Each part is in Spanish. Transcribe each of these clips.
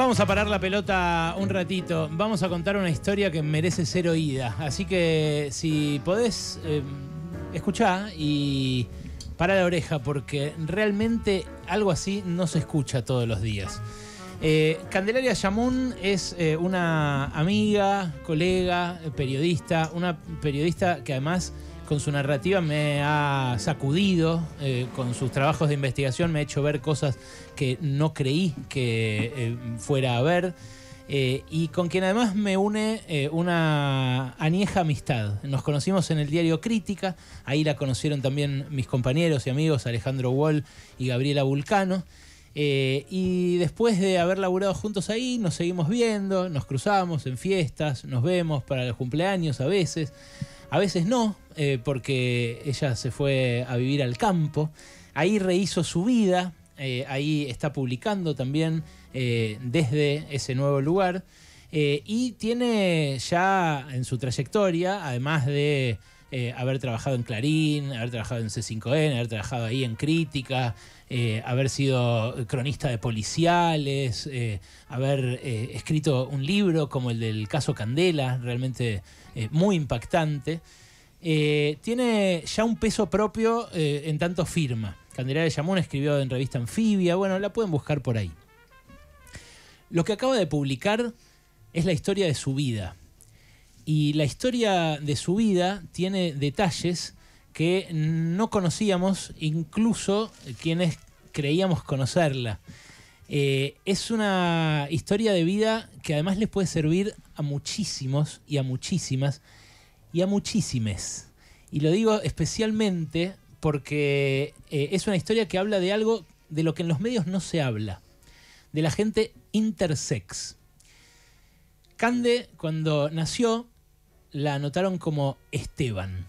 Vamos a parar la pelota un ratito. Vamos a contar una historia que merece ser oída. Así que si podés, escuchar escuchá y para la oreja, porque realmente algo así no se escucha todos los días. Eh, Candelaria Yamun es eh, una amiga, colega, periodista, una periodista que además con su narrativa me ha sacudido, eh, con sus trabajos de investigación me ha hecho ver cosas que no creí que eh, fuera a ver. Eh, y con quien además me une una anieja amistad. Nos conocimos en el diario Crítica, ahí la conocieron también mis compañeros y amigos Alejandro Wall y Gabriela Vulcano. y después de haber laburado juntos ahí, nos seguimos viendo, nos cruzamos en fiestas, nos vemos para los cumpleaños a veces. A veces no, eh, porque ella se fue a vivir al campo. Ahí rehizo su vida, eh, ahí está publicando también eh, desde ese nuevo lugar. y tiene ya en su trayectoria, además de haber trabajado en Clarín, haber trabajado en C5N, haber trabajado ahí en Crítica, eh, haber sido cronista de policiales, eh, haber eh, escrito un libro como el del caso Candela, realmente muy impactante. tiene ya un peso propio en tanto firma. Candela de Yamón escribió en revista Anfibia, bueno, la pueden buscar por ahí. Lo que acaba de publicar es la historia de su vida. Y la historia de su vida tiene detalles que no conocíamos, incluso quienes creíamos conocerla. Eh, es una historia de vida que además les puede servir a muchísimos y a muchísimas y a muchísimes. Y lo digo especialmente porque eh, es una historia que habla de algo de lo que en los medios no se habla, de la gente intersex. Cande, cuando nació, la anotaron como Esteban.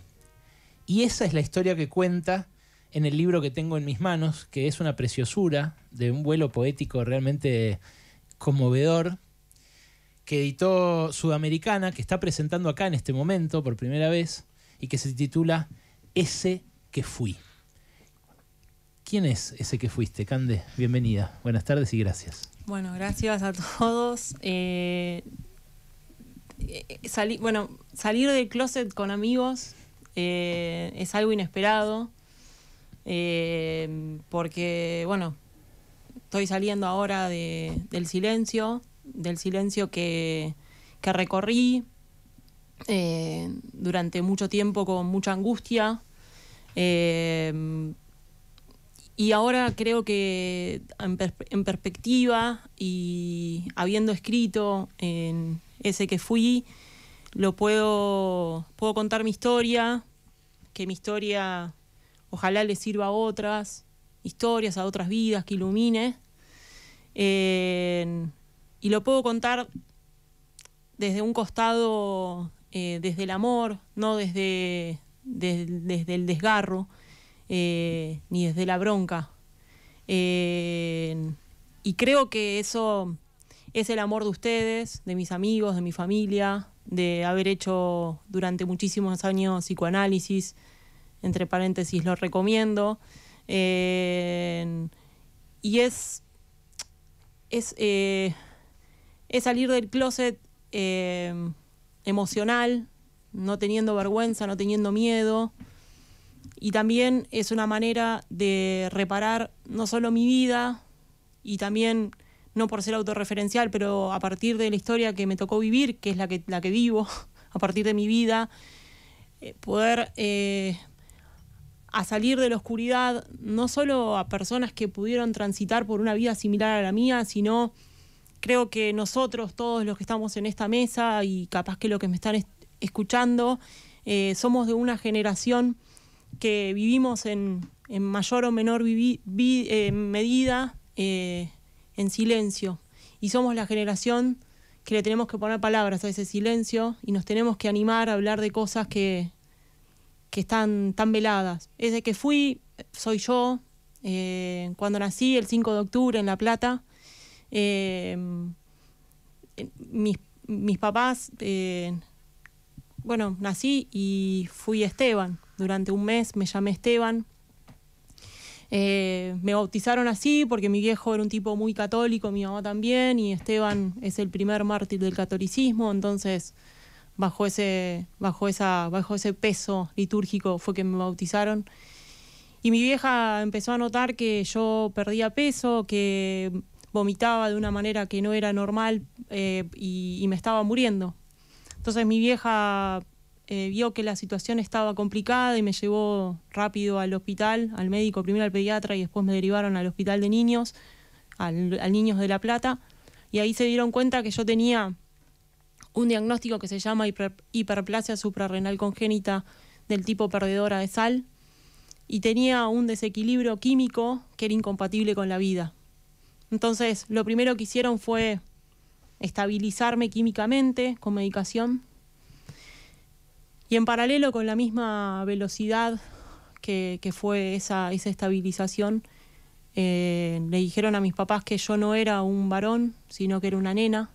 Y esa es la historia que cuenta en el libro que tengo en mis manos, que es una preciosura de un vuelo poético realmente conmovedor, que editó Sudamericana, que está presentando acá en este momento por primera vez, y que se titula Ese que fui. ¿Quién es ese que fuiste, Cande? Bienvenida. Buenas tardes y gracias. Bueno, gracias a todos. Eh, eh, bueno, salir del closet con amigos eh, es algo inesperado, eh, porque, bueno, estoy saliendo ahora del silencio, del silencio que, recorrí eh, durante mucho tiempo con mucha angustia. y ahora creo que en, perspectiva y habiendo escrito en ese que fui, lo puedo, puedo contar mi historia, que mi historia ojalá le sirva a otras historias, a otras vidas, que ilumine. y lo puedo contar desde un costado, eh, desde el amor, no desde, desde el desgarro, eh, ni desde la bronca. y creo que eso es el amor de ustedes, de mis amigos, de mi familia, de haber hecho durante muchísimos años psicoanálisis, entre paréntesis lo recomiendo. Eh, y es, eh, es, salir del closet eh, emocional, no teniendo vergüenza, no teniendo miedo. Y también es una manera de reparar no solo mi vida y también no por ser autorreferencial, pero a partir de la historia que me tocó vivir, que es la que, la que vivo, a partir de mi vida, eh, poder eh, a salir de la oscuridad, no solo a personas que pudieron transitar por una vida similar a la mía, sino creo que nosotros, todos los que estamos en esta mesa y capaz que los que me están escuchando, eh, somos de una generación que vivimos en, mayor o menor medida en silencio. Y somos la generación que le tenemos que poner palabras a ese silencio y nos tenemos que animar a hablar de cosas que, que están tan veladas. Es de que fui, soy yo, eh, cuando nací el 5 de octubre en La Plata, eh, mis, papás, eh, bueno, nací y fui Esteban. Durante un mes me llamé Esteban. Eh, me bautizaron así porque mi viejo era un tipo muy católico, mi mamá también, y Esteban es el primer mártir del catolicismo, entonces bajo ese, bajo esa, bajo ese peso litúrgico fue que me bautizaron. Y mi vieja empezó a notar que yo perdía peso, que vomitaba de una manera que no era normal eh, y, y me estaba muriendo. Entonces mi vieja eh, vio que la situación estaba complicada y me llevó rápido al hospital, al médico, primero al pediatra y después me derivaron al hospital de niños, al, Niños de La Plata. Y ahí se dieron cuenta que yo tenía un diagnóstico que se llama hiperplasia suprarrenal congénita del tipo perdedora de sal y tenía un desequilibrio químico que era incompatible con la vida. Entonces, lo primero que hicieron fue estabilizarme químicamente con medicación y en paralelo con la misma velocidad que, fue esa, esa estabilización, eh, le dijeron a mis papás que yo no era un varón, sino que era una nena.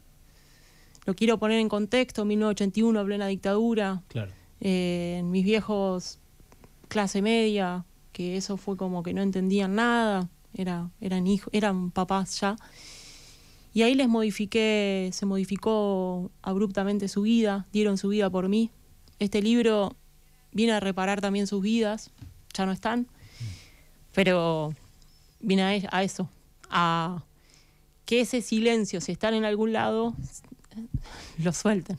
Lo quiero poner en contexto, 1981, plena dictadura. Claro. Eh, mis viejos, clase media, que eso fue como que no entendían nada, era, eran, hijos eran papás ya. Y ahí les modifiqué, se modificó abruptamente su vida, dieron su vida por mí, este libro viene a reparar también sus vidas, ya no están, pero viene a, eso, a que ese silencio, si están en algún lado, lo suelten.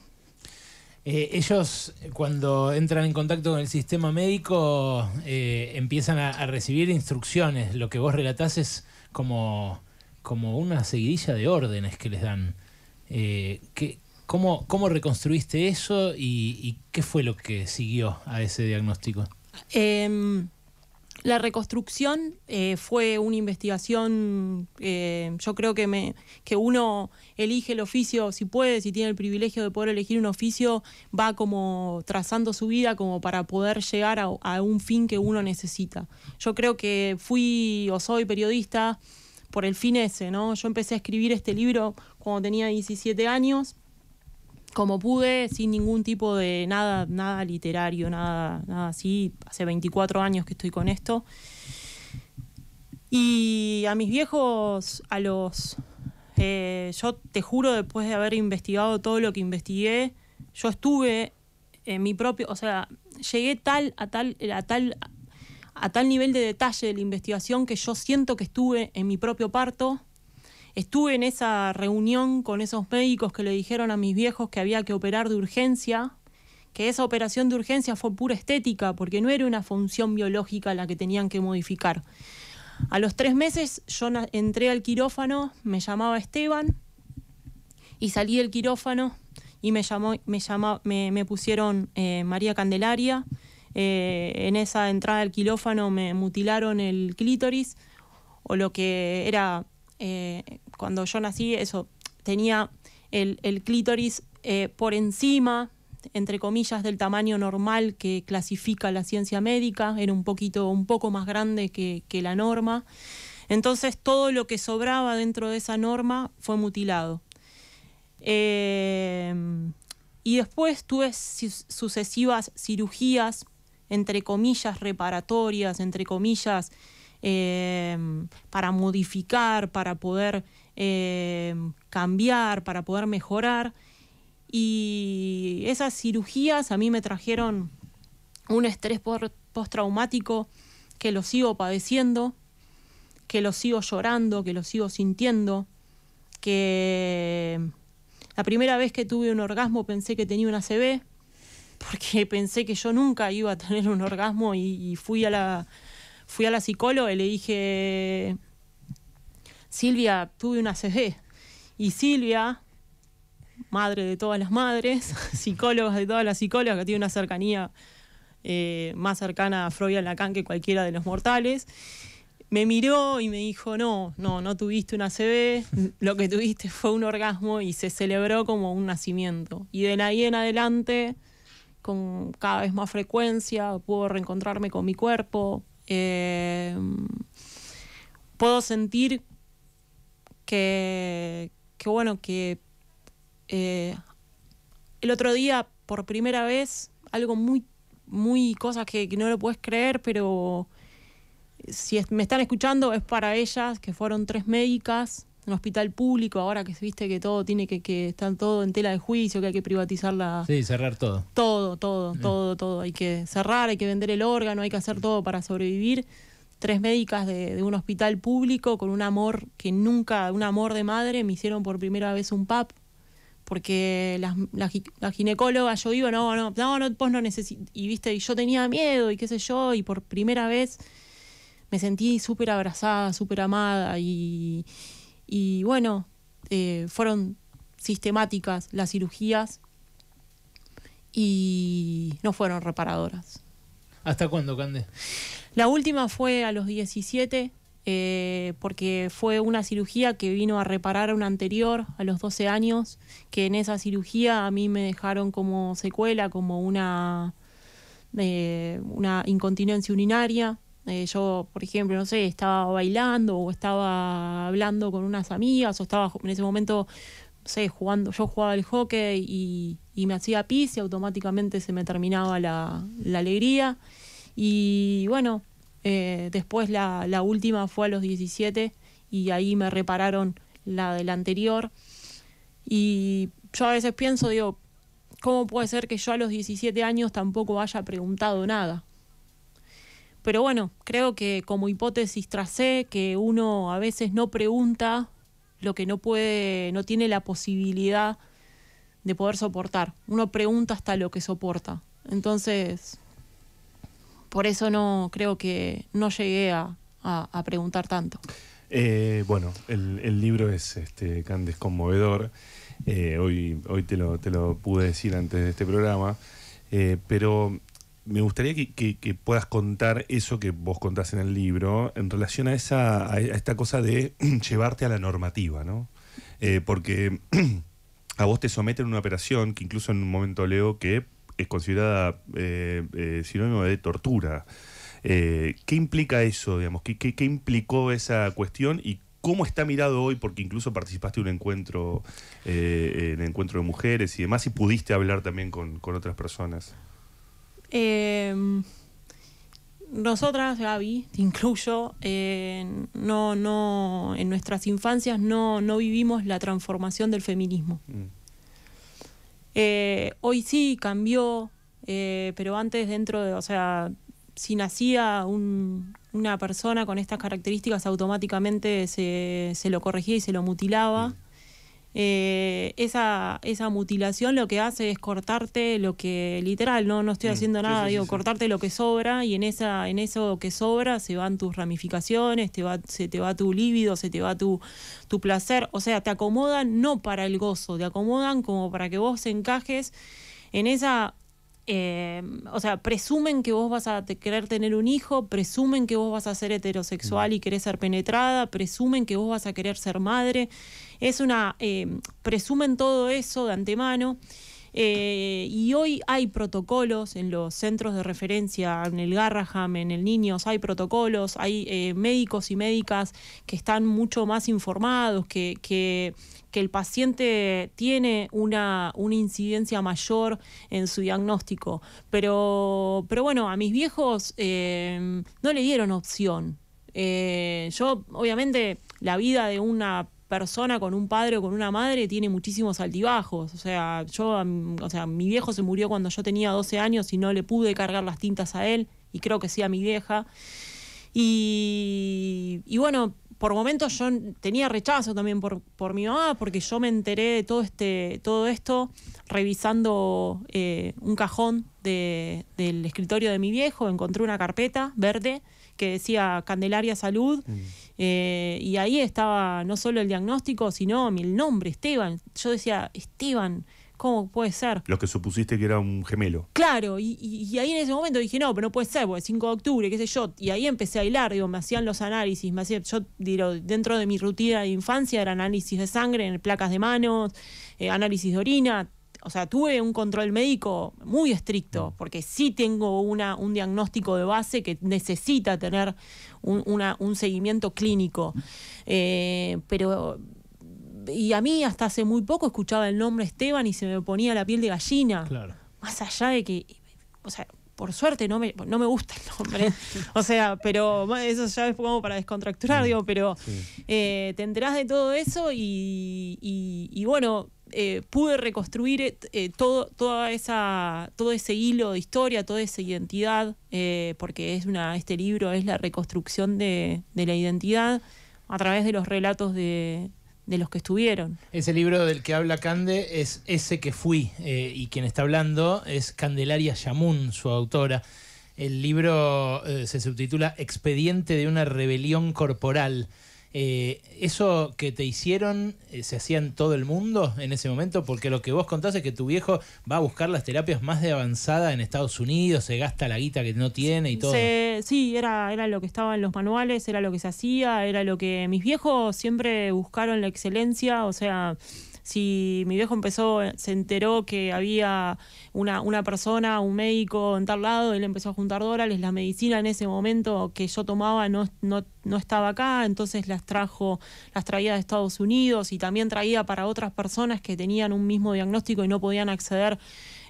Eh, ellos cuando entran en contacto con el sistema médico eh, empiezan a, recibir instrucciones. Lo que vos relatás es como, como una seguidilla de órdenes que les dan. Eh, ¿qué, ¿Cómo, reconstruiste eso y, qué fue lo que siguió a ese diagnóstico? Em, la reconstrucción eh, fue una investigación, eh, yo creo que, uno elige el oficio, si puede, si tiene el privilegio de poder elegir un oficio, va como trazando su vida como para poder llegar a, un fin que uno necesita. Yo creo que fui o soy periodista por el fin ese, ¿no? Yo empecé a escribir este libro cuando tenía 17 años como pude, sin ningún tipo de nada, nada literario, nada, nada así. Hace 24 años que estoy con esto. Y a mis viejos, a los... Eh, yo te juro, después de haber investigado todo lo que investigué, yo estuve en mi propio, o sea, llegué tal a tal a tal a tal nivel de detalle de la investigación que yo siento que estuve en mi propio parto Estuve en esa reunión con esos médicos que le dijeron a mis viejos que había que operar de urgencia, que esa operación de urgencia fue pura estética, porque no era una función biológica la que tenían que modificar. A los tres meses yo entré al quirófano, me llamaba Esteban, y salí del quirófano y me, llamó, me, pusieron eh, María Candelaria. Eh, en esa entrada al quirófano me mutilaron el clítoris, o lo que era eh, cuando yo nací, eso tenía el, clítoris eh, por encima, entre comillas, del tamaño normal que clasifica la ciencia médica, era un poquito, un poco más grande que, la norma. Entonces todo lo que sobraba dentro de esa norma fue mutilado. Eh, y después tuve sucesivas cirugías, entre comillas, reparatorias, entre comillas, Em, para modificar, para poder em, cambiar, para poder mejorar. Y esas cirugías a mí me trajeron un estrés postraumático que lo sigo padeciendo, que lo sigo llorando, que lo sigo sintiendo, que la primera vez que tuve un orgasmo pensé que tenía una CB, porque pensé que yo nunca iba a tener un orgasmo y fui a la, Fui a la psicóloga y le dije, Silvia, tuve una CV. Y Silvia, madre de todas las madres, psicóloga de todas las psicólogas, que tiene una cercanía eh, más cercana a Freud y a Lacan que cualquiera de los mortales, me miró y me dijo, no, no, no tuviste una CV, lo que tuviste fue un orgasmo y se celebró como un nacimiento. Y de ahí en adelante, con cada vez más frecuencia, puedo reencontrarme con mi cuerpo, Em, puedo sentir que, que bueno, que eh, el otro día, por primera vez, algo muy, muy cosas que, que no lo puedes creer, pero si me están escuchando es para ellas, que fueron tres médicas un hospital público, ahora que viste que todo tiene que, que están todo en tela de juicio, que hay que privatizarla la... Sí, cerrar todo. Todo, todo, mm. todo, todo. Hay que cerrar, hay que vender el órgano, hay que hacer todo para sobrevivir. Tres médicas de, un hospital público con un amor que nunca, un amor de madre, me hicieron por primera vez un PAP, porque las, ginecóloga yo iba, no, no, no, no vos no necesitas, y viste, y yo tenía miedo y qué sé yo, y por primera vez me sentí súper abrazada, súper amada y y bueno, eh, fueron sistemáticas las cirugías y no fueron reparadoras. ¿Hasta cuándo, Cande? La última fue a los 17, eh, porque fue una cirugía que vino a reparar una anterior a los 12 años, que en esa cirugía a mí me dejaron como secuela, como una, eh, una incontinencia urinaria. Eh, yo, por ejemplo, no sé, estaba bailando o estaba hablando con unas amigas o estaba en ese momento, no sé, jugando, yo jugaba al hockey y, me hacía pis y automáticamente se me terminaba la, alegría. Y bueno, eh, después la, la última fue a los 17 y ahí me repararon la del anterior. Y yo a veces pienso, digo, ¿cómo puede ser que yo a los 17 años tampoco haya preguntado nada? Pero bueno, creo que como hipótesis tracé que uno a veces no pregunta lo que no puede, no tiene la posibilidad de poder soportar. Uno pregunta hasta lo que soporta. Entonces, por eso no creo que no llegué a, preguntar tanto. Eh, bueno, el, libro es este, Candes conmovedor. Eh, hoy hoy te, lo, te lo pude decir antes de este programa. Eh, pero me gustaría que, puedas contar eso que vos contás en el libro en relación a, esa, a esta cosa de llevarte a la normativa, ¿no? Eh, porque a vos te someten una operación que incluso en un momento leo que es considerada eh, eh, sinónimo de tortura. ¿Qué implica eso, digamos? ¿Qué, ¿Qué, implicó esa cuestión y cómo está mirado hoy? Porque incluso participaste en un encuentro, en encuentro de mujeres y demás, y pudiste hablar también con, con otras personas. Em, nosotras, Gaby, te incluyo, no, no, en nuestras infancias no, vivimos la transformación del feminismo. Mm. Eh, hoy sí cambió, eh, pero antes dentro de, o sea, si nacía una persona con estas características, automáticamente se, lo corregía y se lo mutilaba. Mm eh, esa, esa mutilación lo que hace es cortarte lo que, literal, no, no estoy mm, haciendo nada, digo, cortarte lo que sobra y en, esa, en eso que sobra se van tus ramificaciones, te se te va tu líbido, se te va tu, tu placer, o sea, te acomodan no para el gozo, te acomodan como para que vos encajes en esa eh, o sea, presumen que vos vas a querer tener un hijo, presumen que vos vas a ser heterosexual y querés ser penetrada, presumen que vos vas a querer ser madre. Es una. Eh, presumen todo eso de antemano. Eh, y hoy hay protocolos en los centros de referencia, en el Garraham, en el Niños, hay protocolos, hay eh, médicos y médicas que están mucho más informados, que, el paciente tiene una, incidencia mayor en su diagnóstico. Pero, pero bueno, a mis viejos eh, no le dieron opción. yo, obviamente, la vida de una persona con un padre o con una madre tiene muchísimos altibajos. O sea, yo, o sea, mi viejo se murió cuando yo tenía 12 años y no le pude cargar las tintas a él, y creo que sí a mi vieja. Y, y bueno, por momentos yo tenía rechazo también por, mi mamá, porque yo me enteré de todo, este, todo esto revisando eh, un cajón del escritorio de mi viejo, encontré una carpeta verde que decía Candelaria Salud, mm. eh, y ahí estaba no solo el diagnóstico, sino el nombre, Esteban. Yo decía, Esteban, ¿Cómo puede ser? Lo que supusiste que era un gemelo. Claro, y, ahí en ese momento dije, no, pero no puede ser, porque 5 de octubre, qué sé yo. Y ahí empecé a hilar, me hacían los análisis, me hacían, yo digo, dentro de mi rutina de infancia era análisis de sangre, en placas de manos, eh, análisis de orina. O sea, tuve un control médico muy estricto, mm. porque sí tengo una, un diagnóstico de base que necesita tener un, seguimiento clínico. Mm. Eh, pero y a mí hasta hace muy poco escuchaba el nombre Esteban y se me ponía la piel de gallina. Más allá de que, o sea, por suerte no me, no me gusta el nombre. o sea, pero eso ya es como para descontracturar, digo, pero eh, te enterás de todo eso y, bueno, eh, pude reconstruir eh, todo, toda esa, todo ese hilo de historia, toda esa identidad, porque es una, este libro es la reconstrucción de, la identidad a través de los relatos de, de los que estuvieron. Ese libro del que habla Cande es Ese que fui, eh, y quien está hablando es Candelaria Yamun, su autora. El libro eh, se subtitula Expediente de una rebelión corporal. Eh, ¿Eso que te hicieron eh, se hacía en todo el mundo en ese momento? Porque lo que vos contás es que tu viejo va a buscar las terapias más de avanzada en Estados Unidos, se gasta la guita que no tiene y todo. sí, era, era lo que estaba en los manuales, era lo que se hacía, era lo que mis viejos siempre buscaron la excelencia, o sea, si mi viejo empezó, se enteró que había una, persona, un médico en tal lado, él empezó a juntar dólares, la medicina en ese momento que yo tomaba no, no, estaba acá, entonces las trajo, las traía de Estados Unidos y también traía para otras personas que tenían un mismo diagnóstico y no podían acceder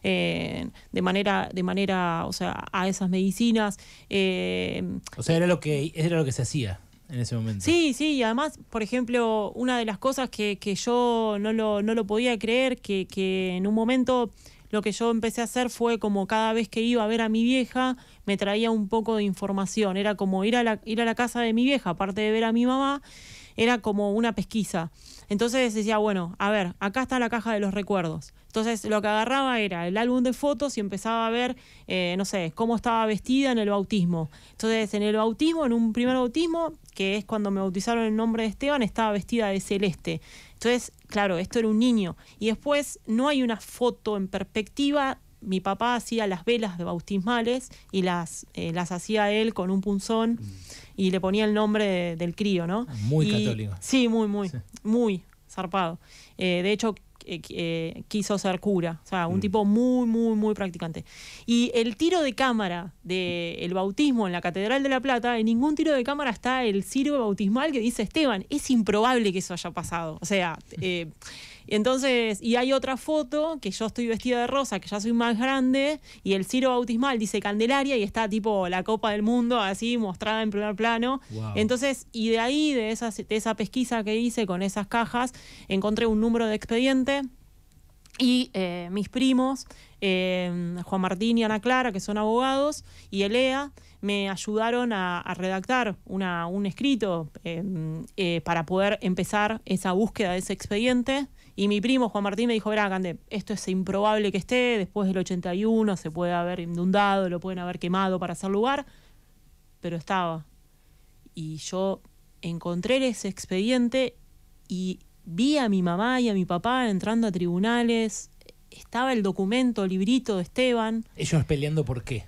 eh, de manera de manera o sea a esas medicinas eh, o sea era lo que era lo que se hacía ese Sí, sí, y además, por ejemplo, una de las cosas que, que yo no lo, podía creer, que, que, en un momento lo que yo empecé a hacer fue como cada vez que iba a ver a mi vieja, me traía un poco de información, era como ir a ir a la casa de mi vieja, aparte de ver a mi mamá, era como una pesquisa. Entonces decía, bueno, a ver, acá está la caja de los recuerdos. Entonces lo que agarraba era el álbum de fotos y empezaba a ver, eh, no sé, cómo estaba vestida en el bautismo. Entonces en el bautismo, en un primer bautismo, que es cuando me bautizaron el nombre de Esteban, estaba vestida de celeste. Entonces, claro, esto era un niño. Y después no hay una foto en perspectiva mi papá hacía las velas de bautismales y las, eh, las hacía él con un punzón y le ponía el nombre del crío, ¿no? Ah, muy católico. Sí, muy, muy, muy zarpado. Eh, de hecho, eh, quiso ser cura, o sea, un mm. tipo muy, muy, muy practicante. Y el tiro de cámara del bautismo en la Catedral de La Plata, en ningún tiro de cámara está el cirio bautismal que dice Esteban. Es improbable que eso haya pasado. O sea... Y entonces, y hay otra foto que yo estoy vestida de rosa, que ya soy más grande, y el Ciro Bautismal dice Candelaria y está tipo la Copa del Mundo así mostrada en primer plano. Entonces, y de ahí, de, de esa pesquisa que hice con esas cajas, encontré un número de expediente. Y eh, mis primos, eh, Juan Martín y Ana Clara, que son abogados, y Elea, me ayudaron a, redactar un escrito eh, para poder empezar esa búsqueda de ese expediente. Y mi primo Juan Martín me dijo, verá, Cande, esto es improbable que esté, después del 81 se puede haber inundado, lo pueden haber quemado para hacer lugar, pero estaba. Y yo encontré ese expediente y vi a mi mamá y a mi papá entrando a tribunales, estaba el documento, el librito de Esteban. Ellos peleando por qué.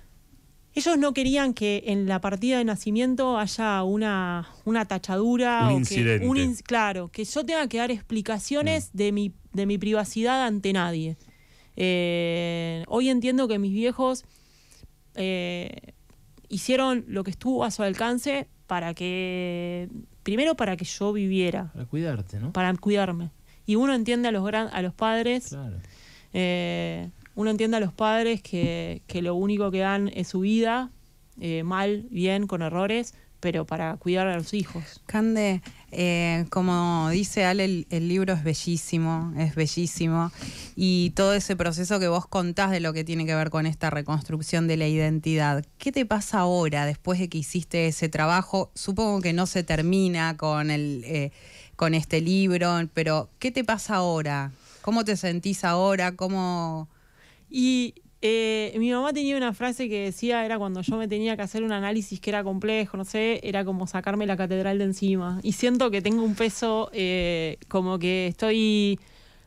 Ellos no querían que en la partida de nacimiento haya una, tachadura. Un o Que claro, que yo tenga que dar explicaciones mm. de, mi, de mi privacidad ante nadie. Eh, hoy entiendo que mis viejos eh, hicieron lo que estuvo a su alcance para que, primero para que yo viviera. Para cuidarte, ¿no? Para cuidarme. Y uno entiende a los, gran, a los padres. Claro. Eh, uno entiende a los padres que, lo único que dan es su vida, eh, mal, bien, con errores, pero para cuidar a los hijos. Cande, eh, como dice Ale, el, libro es bellísimo, es bellísimo. Y todo ese proceso que vos contás de lo que tiene que ver con esta reconstrucción de la identidad. ¿Qué te pasa ahora después de que hiciste ese trabajo? Supongo que no se termina con, el, eh, con este libro, pero ¿qué te pasa ahora? ¿Cómo te sentís ahora? ¿Cómo.? Y eh, mi mamá tenía una frase que decía, era cuando yo me tenía que hacer un análisis que era complejo, no sé, era como sacarme la catedral de encima. Y siento que tengo un peso, eh, como que estoy,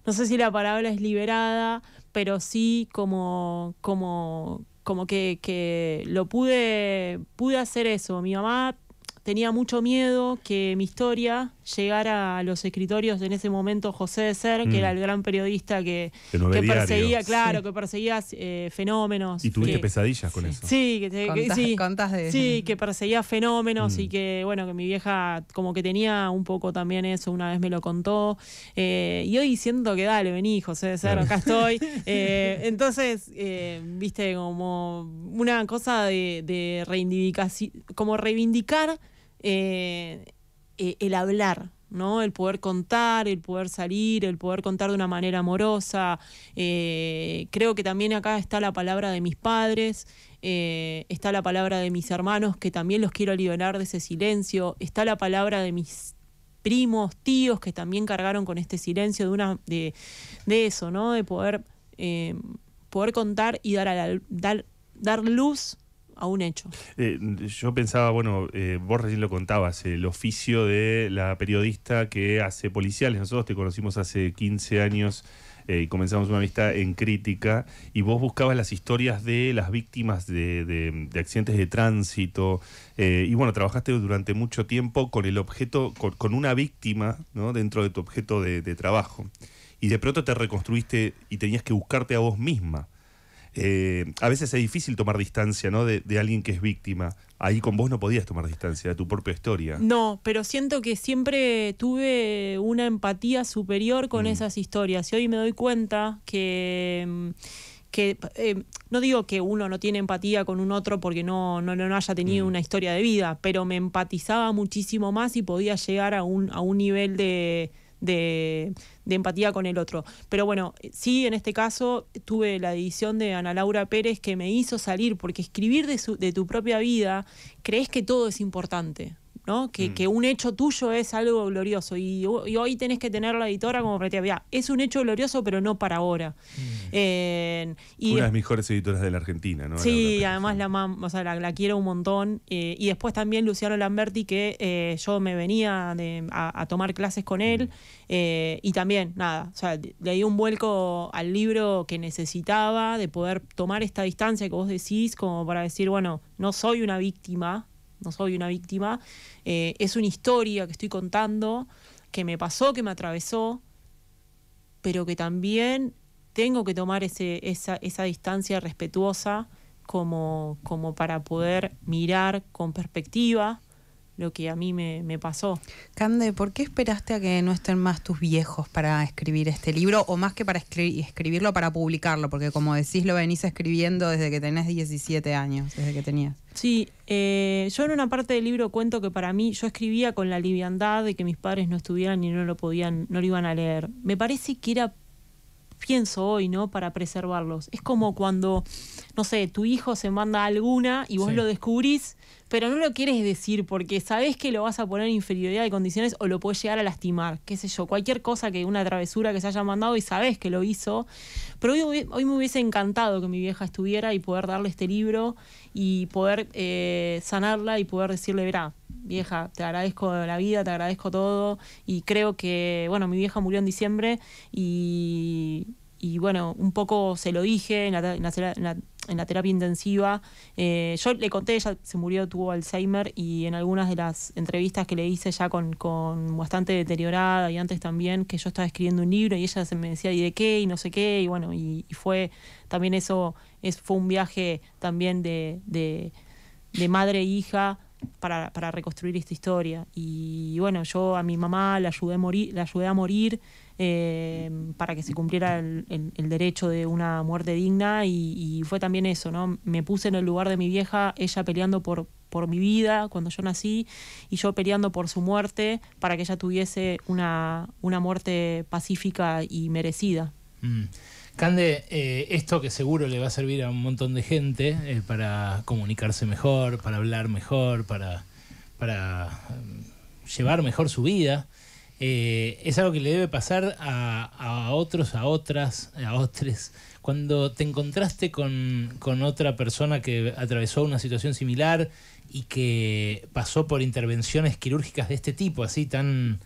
no sé si la palabra es liberada, pero sí como, como, como que, que, lo pude, pude hacer eso. Mi mamá tenía mucho miedo que mi historia llegara a los escritorios en ese momento José de Ser, que era mm. el gran periodista que, perseguía, claro, que perseguía eh, fenómenos. Y tuviste pesadillas con eso. Sí, que, te, Contás, sí, que perseguía fenómenos y mm. que, bueno, que mi vieja como que tenía un poco también eso, una vez me lo contó. Eh, y hoy siento que dale, vení, José de Ser, acá estoy. Eh, entonces, viste, como una cosa de, de reivindicación, como reivindicar eh, eh, el hablar, ¿no? El poder contar, el poder salir, el poder contar de una manera amorosa. Eh, creo que también acá está la palabra de mis padres, está la palabra de mis hermanos, que también los quiero liberar de ese silencio, está la palabra de mis primos, tíos, que también cargaron con este silencio de una, de, eso, ¿no? De poder, poder contar y dar, a dar, dar luz a un hecho. Eh, yo pensaba, bueno, eh, vos recién lo contabas, eh, el oficio de la periodista que hace policiales. Nosotros te conocimos hace 15 años y comenzamos una vista en crítica y vos buscabas las historias de las víctimas de, accidentes de tránsito y bueno, trabajaste durante mucho tiempo con el objeto, con, una víctima dentro de tu objeto de, trabajo y de pronto te reconstruiste y tenías que buscarte a vos misma. Eh, a veces es difícil tomar distancia ¿no? de, alguien que es víctima. Ahí con vos no podías tomar distancia de tu propia historia. No, pero siento que siempre tuve una empatía superior con mm. esas historias. Y hoy me doy cuenta que mm, que eh, no digo que uno no tiene empatía con un otro porque no, no, haya tenido mm. una historia de vida, pero me empatizaba muchísimo más y podía llegar a un, a un nivel de, de, empatía con el otro. Pero bueno, sí, en este caso tuve la edición de Ana Laura Pérez que me hizo salir, porque escribir de tu propia vida, crees que todo es importante. Mm. Que, un hecho tuyo es algo glorioso y, hoy tenés que tener la editora como para es un hecho glorioso, pero no para ahora. Mm. Eh, una de las mejores editoras de la Argentina, ¿no? Sí, además la, o sea, la, quiero un montón. Eh, y después también Luciano Lamberti, que eh, yo me venía a, tomar clases con él mm. y también, nada, o sea, le di un vuelco al libro que necesitaba de poder tomar esta distancia que vos decís como para decir, bueno, no soy una víctima no soy una víctima, eh, es una historia que estoy contando, que me pasó, que me atravesó, pero que también tengo que tomar esa, distancia respetuosa como para poder mirar con perspectiva lo que a mí me, pasó. Cande, ¿por qué esperaste a que no estén más tus viejos para escribir este libro? O más que para escribirlo, para publicarlo, porque como decís, lo venís escribiendo desde que tenés 17 años, desde que tenías. Sí, eh, yo en una parte del libro cuento que para mí yo escribía con la liviandad de que mis padres no estuvieran y no lo podían, no lo iban a leer. Me parece que era pienso hoy, ¿no? Para preservarlos. Es como cuando, no sé, tu hijo se manda alguna y vos lo descubrís, pero no lo quieres decir porque sabes que lo vas a poner en inferioridad de condiciones o lo puedes llegar a lastimar, qué sé yo, cualquier cosa que una travesura que se haya mandado y sabes que lo hizo. Pero hoy, hoy me hubiese encantado que mi vieja estuviera y poder darle este libro y poder eh, sanarla y poder decirle, verá, vieja, te agradezco la vida, te agradezco todo y creo que, bueno, mi vieja murió en diciembre y y bueno, un poco se lo dije en la, terapia intensiva. Eh, yo le conté, ella se murió, tuvo Alzheimer y en algunas de las entrevistas que le hice ya con, bastante deteriorada y antes también, que yo estaba escribiendo un libro y ella se me decía, ¿y de qué? Y no sé qué, y bueno, y, fue también eso, fue un viaje también de, de, madre e hija. Para, para, reconstruir esta historia. Y, bueno, yo a mi mamá la ayudé a morir, la ayudé a morir Em, para que se cumpliera el, derecho de una muerte digna y, fue también eso, ¿no? Me puse en el lugar de mi vieja, ella peleando por, mi vida cuando yo nací y yo peleando por su muerte para que ella tuviese una, muerte pacífica y merecida. Mm. Cande, eh, esto que seguro le va a servir a un montón de gente eh, para comunicarse mejor, para hablar mejor, para em, llevar mejor su vida. Eh, es algo que le debe pasar a, otros, a otras, a otros. Cuando te encontraste con, otra persona que atravesó una situación similar y que pasó por intervenciones quirúrgicas de este tipo, así tan,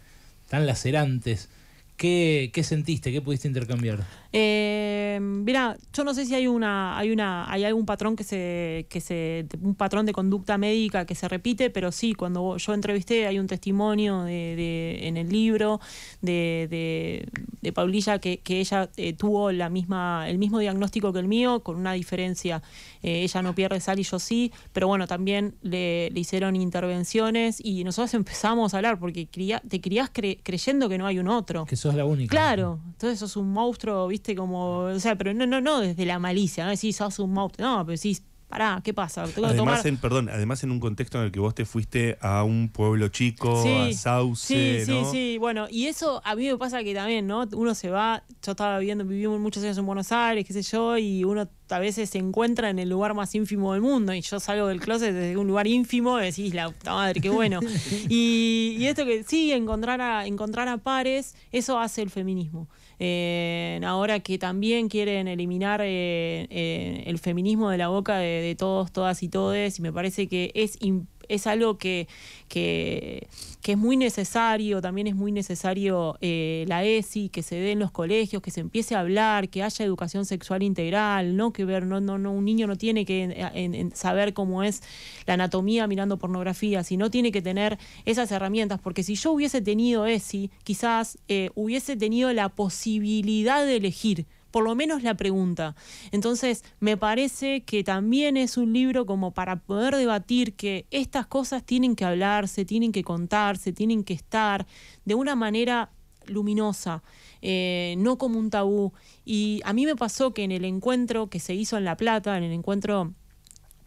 tan lacerantes, qué sentiste? ¿Qué pudiste intercambiar? Eh, mira, yo no sé si hay una, hay una, hay algún patrón que se, se, un patrón de conducta médica que se repite, pero sí, cuando yo entrevisté hay un testimonio de, en el libro de, de, Paulilla que, ella eh, tuvo la misma, el mismo diagnóstico que el mío, con una diferencia. Eh, ella no pierde sal y yo sí, pero bueno, también le, hicieron intervenciones y nosotros empezamos a hablar porque te criás creyendo que no hay un otro. Que sos la única. Claro, entonces sos un monstruo, ¿viste? como, o sea, pero no, no, no desde la malicia, no decís, sos un mau... no, pero decís, pará, ¿qué pasa? además, en, perdón, además en un contexto en el que vos te fuiste a un pueblo chico, a Sauce, Sí, sí, sí, bueno, y eso a mí me pasa que también, ¿no? Uno se va, yo estaba viviendo, vivimos muchos años en Buenos Aires, qué sé yo, y uno a veces se encuentra en el lugar más ínfimo del mundo, y yo salgo del closet desde un lugar ínfimo y decís, la puta madre, qué bueno. y, y, esto que sí, encontrar a, encontrar a pares, eso hace el feminismo eh, ahora que también quieren eliminar eh, eh, el feminismo de la boca de, todos, todas y todes, y me parece que es importante es algo que, es muy necesario, también es muy necesario eh, la ESI, que se dé en los colegios, que se empiece a hablar, que haya educación sexual integral, no que ver, no, no, no, un niño no tiene que saber cómo es la anatomía mirando pornografía, sino tiene que tener esas herramientas, porque si yo hubiese tenido ESI, quizás eh, hubiese tenido la posibilidad de elegir por lo menos la pregunta. Entonces, me parece que también es un libro como para poder debatir que estas cosas tienen que hablarse, tienen que contarse, tienen que estar de una manera luminosa, eh, no como un tabú. Y a mí me pasó que en el encuentro que se hizo en La Plata, en el encuentro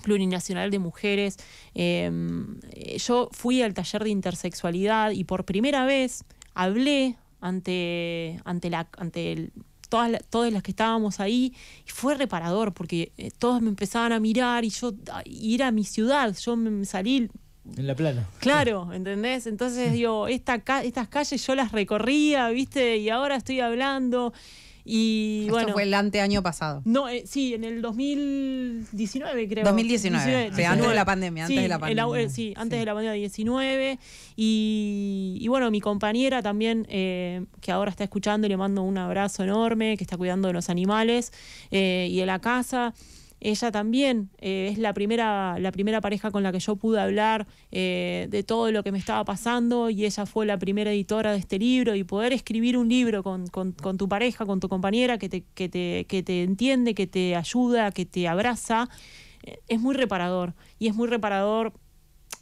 plurinacional de mujeres, em, yo fui al taller de intersexualidad y por primera vez hablé ante, ante, la, ante el, todas, todas las que estábamos ahí, y fue reparador porque eh, todas me empezaban a mirar y yo ir ah, a mi ciudad, yo me salí en la plana. Claro, ¿entendés? Entonces digo, estas calles yo las recorría, ¿viste? Y ahora estoy hablando. Y Esto bueno, fue el ante año pasado. No, eh, sí, en el 2019 creo. 2019, se o de la pandemia, antes de la pandemia. sí, antes de la pandemia 19. Y, bueno, mi compañera también, eh, que ahora está escuchando y le mando un abrazo enorme, que está cuidando de los animales eh, y de la casa. Ella también eh, es la primera, pareja con la que yo pude hablar eh, de todo lo que me estaba pasando y ella fue la primera editora de este libro y poder escribir un libro con, tu pareja, con tu compañera que te, que te, entiende, que te ayuda, que te abraza, eh, es muy reparador. Y es muy reparador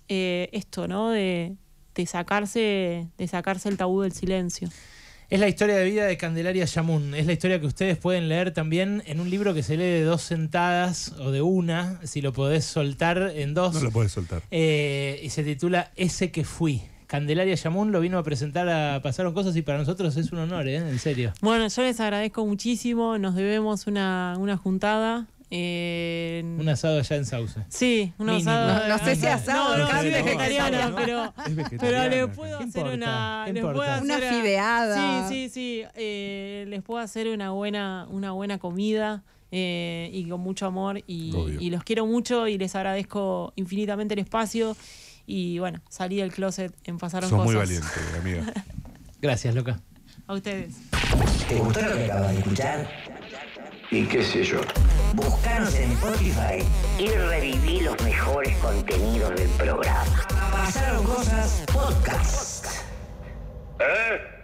esto, ¿no? de, sacarse, de sacarse el tabú del silencio. Es la historia de vida de Candelaria Yamun. Es la historia que ustedes pueden leer también en un libro que se lee de dos sentadas o de una, si lo podés soltar en dos. No lo podés soltar. Eh, y se titula Ese que fui. Candelaria Yamun lo vino a presentar a Pasaron Cosas y para nosotros es un honor, ¿eh? en serio. Bueno, yo les agradezco muchísimo, nos debemos una, una juntada. Un asado allá en Sauce. Sí, un asado. No, sé si asado, no, vegetariana, pero, pero le puedo hacer una. Les puedo hacer una fideada. Sí, sí, sí. Eh, les puedo hacer una buena, una buena comida. Eh, y con mucho amor y, los quiero mucho y les agradezco infinitamente el espacio y bueno, salí del closet en pasaron Sos muy valiente, amiga. Gracias, Loca. A ustedes. gustó lo que de escuchar? y qué sé yo. Buscanos en Spotify y reviví los mejores contenidos del programa. Pasaron cosas podcast. ¿Eh?